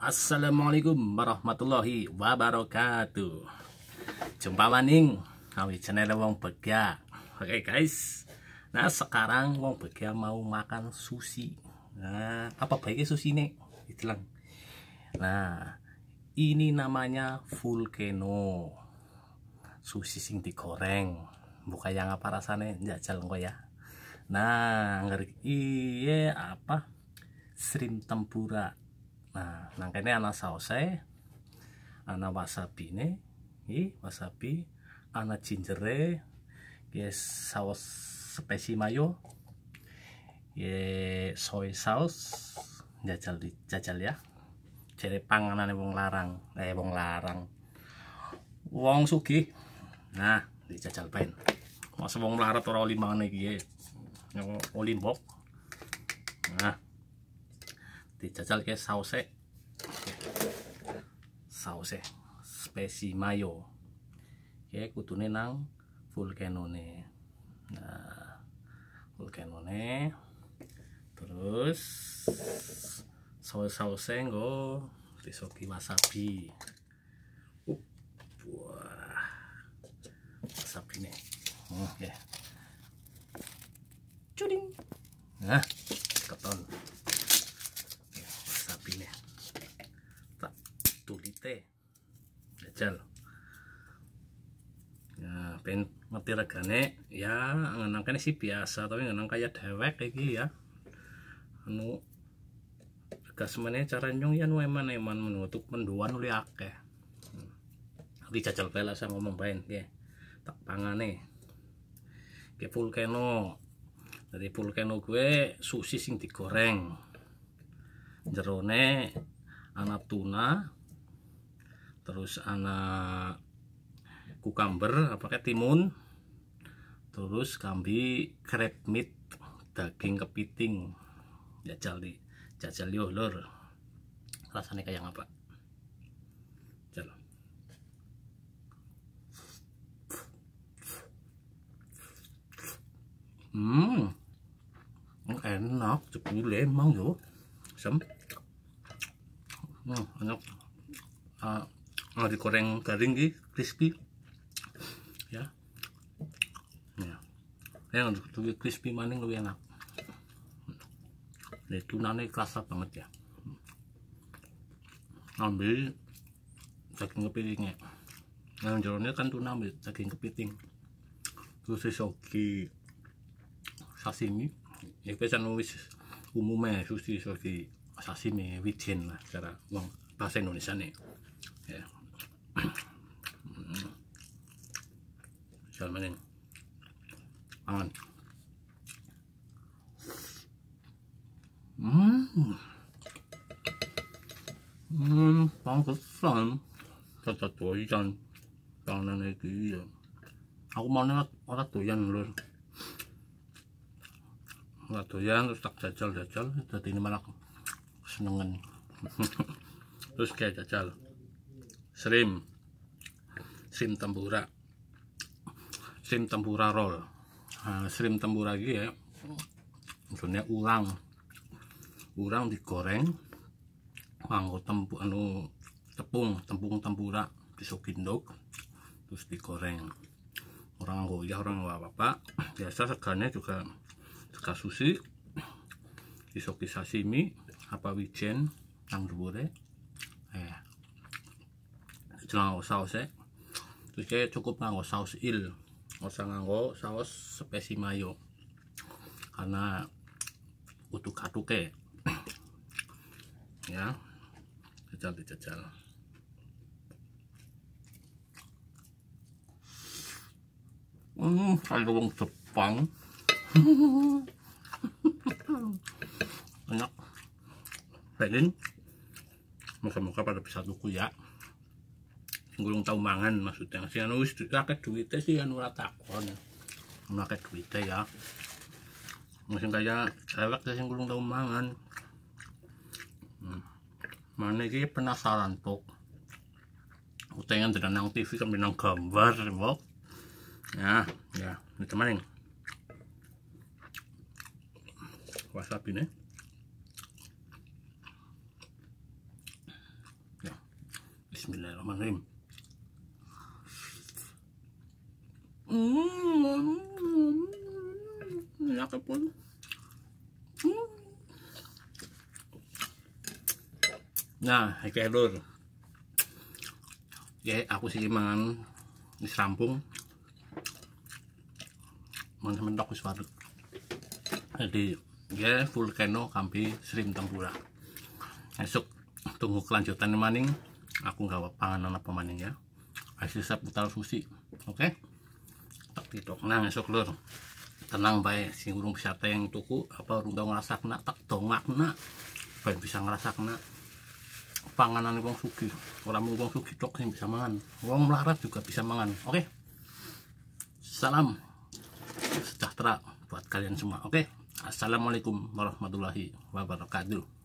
Assalamualaikum warahmatullahi wabarakatuh Jumpa maning Kami channel Wong Begia Oke okay, guys Nah sekarang Wong Begia mau makan sushi Nah apa baiknya sushi nih Itulah Nah ini namanya Vulcano Sushi sing digoreng Buka yang apa rasanya Jajal kok ya Nah, iya apa? Shrimp tempura Nah, nangkene ana sausé, ana wasabi nih, iki wasabi, ana cincere, ge saus spesi mayo, ye soy saus, jajal di jajal ya. Jadi panganan wong larang, eh wong larang. Wong Suki, Nah, di dijajal pain, Mas wong larat ora oli mangan iki. Yang oli mbok. Nah dijajal ke sausnya sausnya spesi mayo ya kutune nang vulcanone nah vulcanone terus saus sausnya go risoki wasabi uh, wah wasabi nih hmm, oke okay. cuding nah T. Jajal. Ya, pengen ngerti regane ya ngenangkan sih biasa tapi ngenang kayak dewek iki ya. Anu gas meneh cara nyong ya eman-eman menutup menduan uli akeh. Di hmm. jajal pelas saya ngomong pengen ya. Tak pangane. Ke vulcano. Dari vulcano gue susi sing digoreng. Jerone anak tuna terus anak kukamber pakai timun terus kambi crab meat daging kepiting jajal di jajal yo lur rasanya kayak apa hmm enak jebule emang yo sem hmm, enak uh, kalau digoreng garing ini crispy ya ya yang lebih crispy maning lebih enak ini tunanya kerasa banget ya ambil daging kepitingnya yang nah, kan tuna ambil daging kepiting terus sogi sashimi ya pesan wis umumnya sushi soki sashimi wijen lah cara bahasa Indonesia nih ya Hmm. Jangan maning. Aman. Hmm. Hmm, pantesan. Cacat doyan. Tangan iki ya. Aku mau mana orang doyan lur. orang doyan terus tak jajal-jajal dadi ini malah senengan. terus kayak jajal. Serim shrimp tempura shrimp tempura roll nah, shrimp tempura gitu ya maksudnya ulang ulang digoreng nganggo tempu anu tepung tepung tempura pisau gindok terus digoreng orang goyah orang gak apa-apa biasa segarnya juga segar sushi isoki sashimi apa wijen yang dure eh jelang sausnya terus saya cukup nganggo saus il nggak usah nganggo saus spesi mayo karena utuh katuke ya jajal dijajal hmm kalau wong Jepang enak pengen moga-moga pada bisa tuku ya gulung tau mangan maksudnya si anu wis pakai duitnya si anu ora takon anu akeh ya Maksudnya kaya cewek ya sing gulung tau mangan hmm. mana iki penasaran pok utengan dengan nang TV kan nang gambar pok ya ya ini teman yang wasabi nih ya. Bismillahirrahmanirrahim. Hmm, ya, hmm. Nah, Eka Edur. Ya, aku sih mangan di Serampung. Mangan mentok wis waduk. Jadi, ya volcano kampi serim tempura. Esok tunggu kelanjutan maning. Aku nggak apa-apa anak pemaning ya. Hasil seputar susi. Oke. Okay? pidok nang esok lur tenang baik si urung bisa yang tuku apa urung tau ngerasa kena tak dongak kena baik bisa ngerasa kena panganan wong sugi orang mau wong sugi tok yang bisa mangan wong melarat juga bisa mangan oke okay? salam sejahtera buat kalian semua oke okay? assalamualaikum warahmatullahi wabarakatuh